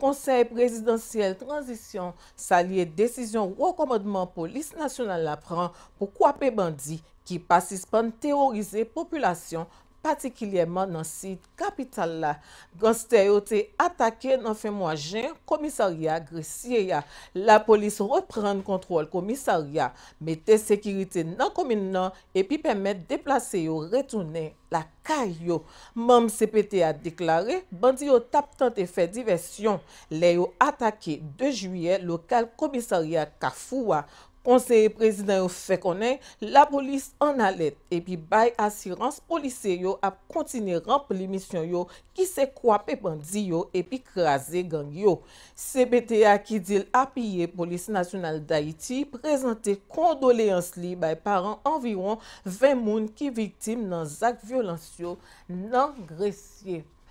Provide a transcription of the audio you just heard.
konsey prezidentyel transisyon sa liye desisyon rekomodman polis nasyonal la fran pou kwape bandi ki pasis pan teorize populasyon patikilyèman nan sit kapital la. Gansite yo te atake nan fe mwa jen komisaria Grissie ya. La polis repren kontrol komisaria, mete sekirite nan komin nan, epi pemet deplase yo retounen la kay yo. Mam CPT a deklare, bandi yo tap tante fe diversyon. Le yo atake 2 juye lokal komisaria Kafoua komisari. Konseye prezident yo fe konen, la polis an alet epi bay asirans polise yo ap kontine rample misyon yo ki se kwa pepan di yo epi kraze gang yo. CBTA ki dil apiye polis nasyonal da iti prezante kondoleans li bay paran anviron 20 moun ki vitim nan zak violans yo nan gresye.